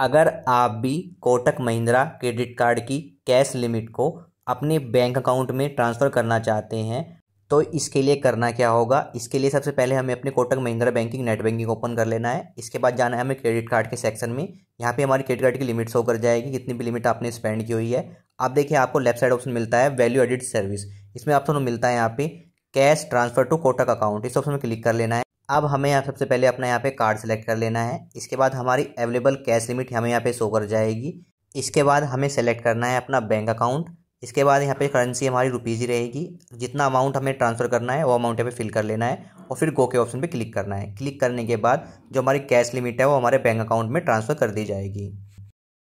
अगर आप भी कोटक महिंद्रा क्रेडिट कार्ड की कैश लिमिट को अपने बैंक अकाउंट में ट्रांसफ़र करना चाहते हैं तो इसके लिए करना क्या होगा इसके लिए सबसे पहले हमें अपने Kotak Mahindra banking net banking open कर लेना है इसके बाद जाना है हमें क्रेडिट कार्ड के सेक्शन में यहाँ पे हमारी क्रेडिट कार्ड की लिमिट शो कर जाएगी कितनी भी लिमिट आपने स्पेंड की हुई है आप देखिए आपको लेफ्ट साइड ऑप्शन मिलता है वैल्यू एडिड सर्विस इसमें आप आपको मिलता है यहाँ पे cash transfer to Kotak account इस ऑप्शन में क्लिक कर लेना है अब हमें यहाँ सबसे पहले अपना यहाँ पे कार्ड सेलेक्ट कर लेना है इसके बाद हमारी अवेलेबल कैश लिमिट हमें यहाँ पे शो कर जाएगी इसके बाद हमें सेलेक्ट करना है अपना बैंक अकाउंट इसके बाद यहाँ पे करेंसी हमारी रुपीज़ ही रहेगी जितना अमाउंट हमें ट्रांसफ़र करना है वो अमाउंट यहाँ पे फिल कर लेना है और फिर गो के ऑप्शन पर क्लिक करना है क्लिक करने के बाद जो हमारी कैश लिमिट है वो हमारे बैंक अकाउंट में ट्रांसफ़र कर दी जाएगी